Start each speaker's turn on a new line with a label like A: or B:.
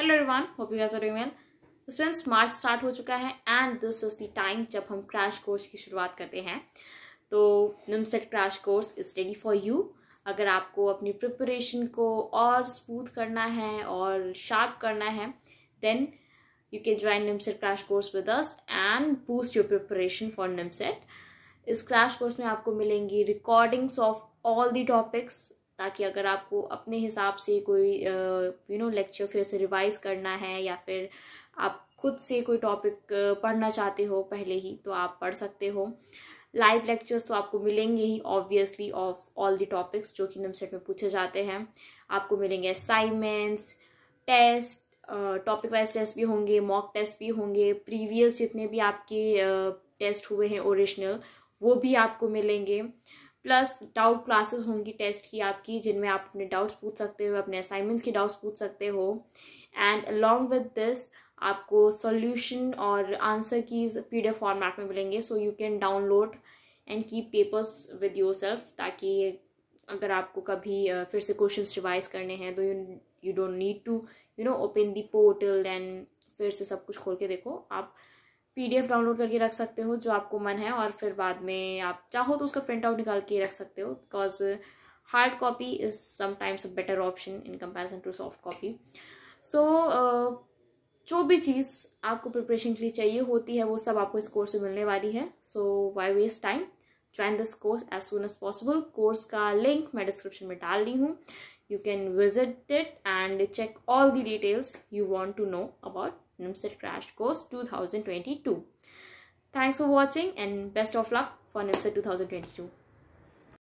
A: Hello everyone hope you guys are doing well students March start हो चुका है and this is the time जब हम crash course की शुरुआत करते हैं तो NIMCET crash course is ready for you अगर आपको अपनी प्रिपरेशन को और स्मूथ करना है और शार्प करना है then you can join NIMCET crash course with us and boost your preparation for NIMCET इस क्रैश कोर्स में आपको मिलेंगी recordings of all the topics ताकि अगर आपको अपने हिसाब से कोई यू नो लेक्चर फिर से रिवाइज करना है या फिर आप खुद से कोई टॉपिक पढ़ना चाहते हो पहले ही तो आप पढ़ सकते हो लाइव लेक्चर्स तो आपको मिलेंगे ही obviously of all the topics जो कि नमसेट में पूछे जाते हैं आपको मिलेंगे assignments test topic wise test भी होंगे मॉक टेस्ट भी होंगे प्रीवियस जितने भी आपके टेस्ट हुए हैं ओरिजिनल वो भी आपको मिलेंगे प्लस डाउट क्लासेस होंगी टेस्ट की आपकी जिनमें आप अपने डाउट्स पूछ सकते हो अपने असाइनमेंट्स के डाउट्स पूछ सकते हो एंड अलॉन्ग विद दिस आपको सॉल्यूशन और आंसर की पी डी फॉर्मेट में मिलेंगे so you can download and keep papers with yourself ताकि अगर आपको कभी फिर से क्वेश्चंस रिवाइज करने हैं तो you you don't need to you know open the portal and फिर से सब कुछ खोल के देखो आप पीडीएफ डाउनलोड करके रख सकते हो जो आपको मन है और फिर बाद में आप चाहो तो उसका प्रिंट आउट निकाल के रख सकते हो because hard copy is sometimes a better option in comparison to soft copy so जो भी चीज़ आपको प्रिपरेशन के लिए चाहिए होती है वो सब आपको इस कोर्स से मिलने वाली है so why waste time join this course as soon as possible course का लिंक मैं डिस्क्रिप्शन में डाल रही हूँ you can visit it and check all the details you want to know about NIMSET Crash Course 2022. Thanks for watching and best of luck for NIMSET 2022.